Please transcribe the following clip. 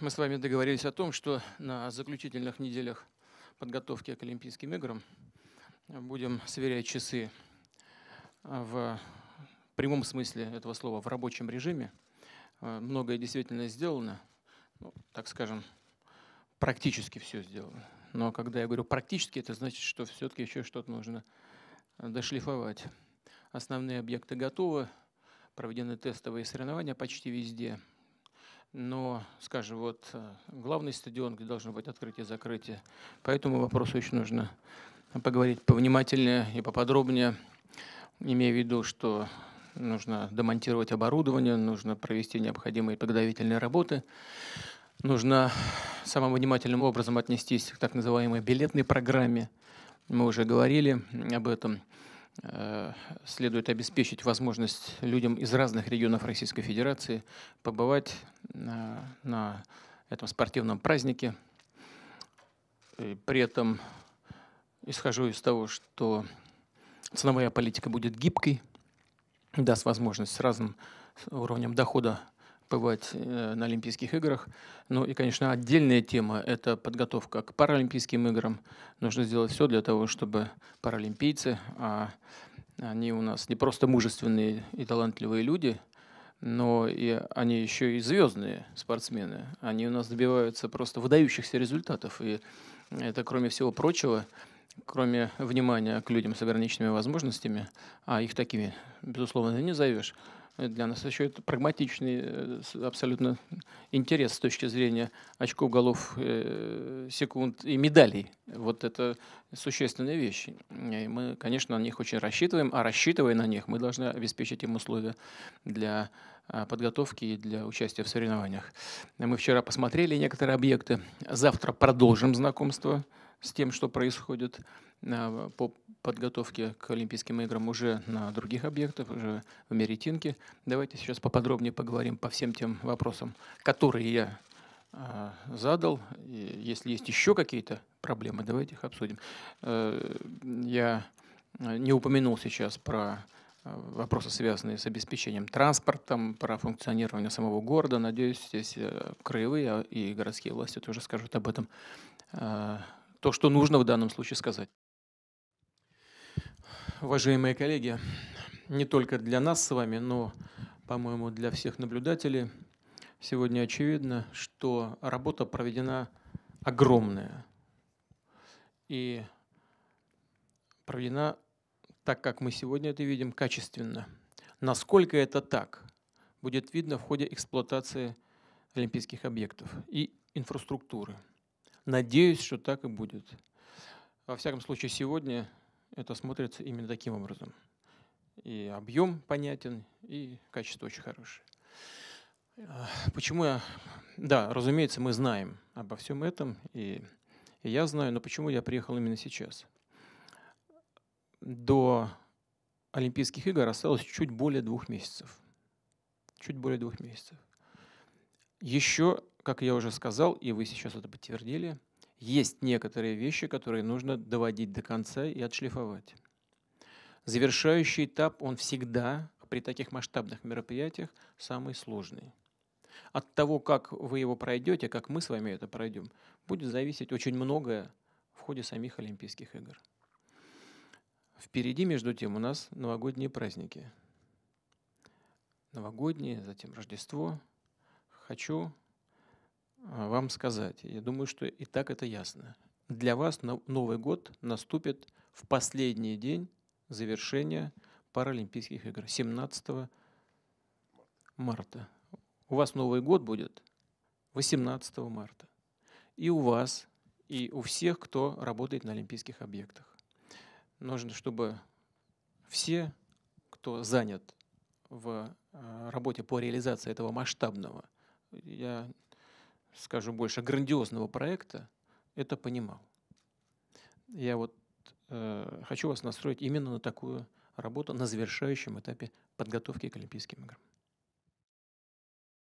мы с вами договорились о том, что на заключительных неделях подготовки к Олимпийским играм будем сверять часы а, в прямом смысле этого слова, в рабочем режиме. А, многое действительно сделано, ну, так скажем, практически все сделано. Но когда я говорю практически, это значит, что все-таки еще что-то нужно а, дошлифовать. Основные объекты готовы, проведены тестовые соревнования почти везде – но, скажем, вот э, главный стадион, где должно быть открытие и закрытие. По этому вопросу еще нужно поговорить повнимательнее и поподробнее, имея в виду, что нужно демонтировать оборудование, нужно провести необходимые подготовительные работы, нужно самым внимательным образом отнестись к так называемой билетной программе. Мы уже говорили об этом. Э, следует обеспечить возможность людям из разных регионов Российской Федерации побывать на, э, на этом спортивном празднике. И при этом исхожу из того, что ценовая политика будет гибкой, даст возможность с разным уровнем дохода бывать э, на Олимпийских играх. Ну и, конечно, отдельная тема – это подготовка к Паралимпийским играм. Нужно сделать все для того, чтобы паралимпийцы, а они у нас не просто мужественные и талантливые люди, но и они еще и звездные спортсмены. Они у нас добиваются просто выдающихся результатов. И это, кроме всего прочего, кроме внимания к людям с ограниченными возможностями, а их такими, безусловно, не зовешь, для нас еще это прагматичный э, абсолютно интерес с точки зрения очков, голов, э, секунд и медалей. Вот это существенные вещи. И мы, конечно, на них очень рассчитываем, а рассчитывая на них, мы должны обеспечить им условия для а, подготовки и для участия в соревнованиях. Мы вчера посмотрели некоторые объекты. Завтра продолжим знакомство с тем, что происходит э, по подготовке к Олимпийским играм уже на других объектах, уже в Меретинке. Давайте сейчас поподробнее поговорим по всем тем вопросам, которые я э, задал. Если есть еще какие-то проблемы, давайте их обсудим. Э, я не упомянул сейчас про вопросы, связанные с обеспечением транспортом, про функционирование самого города. Надеюсь, здесь краевые а и городские власти тоже скажут об этом то, что нужно в данном случае сказать. Уважаемые коллеги, не только для нас с вами, но, по-моему, для всех наблюдателей сегодня очевидно, что работа проведена огромная. И проведена так, как мы сегодня это видим, качественно. Насколько это так, будет видно в ходе эксплуатации олимпийских объектов и инфраструктуры. Надеюсь, что так и будет. Во всяком случае, сегодня это смотрится именно таким образом. И объем понятен, и качество очень хорошее. Э, почему я... Да, разумеется, мы знаем обо всем этом, и, и я знаю, но почему я приехал именно сейчас. До Олимпийских игр осталось чуть более двух месяцев. Чуть более двух месяцев. Еще как я уже сказал, и вы сейчас это подтвердили, есть некоторые вещи, которые нужно доводить до конца и отшлифовать. Завершающий этап, он всегда при таких масштабных мероприятиях самый сложный. От того, как вы его пройдете, как мы с вами это пройдем, будет зависеть очень многое в ходе самих Олимпийских игр. Впереди, между тем, у нас новогодние праздники. Новогодние, затем Рождество. Хочу а, вам сказать. Я думаю, что и так это ясно. Для вас Новый год наступит в последний день завершения Паралимпийских игр, 17 марта. У вас Новый год будет 18 марта. И у вас, и у всех, кто работает на олимпийских объектах. Нужно, чтобы все, кто занят в а, работе по реализации этого масштабного, я скажу больше, грандиозного проекта, это понимал. Я вот э, хочу вас настроить именно на такую работу на завершающем этапе подготовки к Олимпийским играм.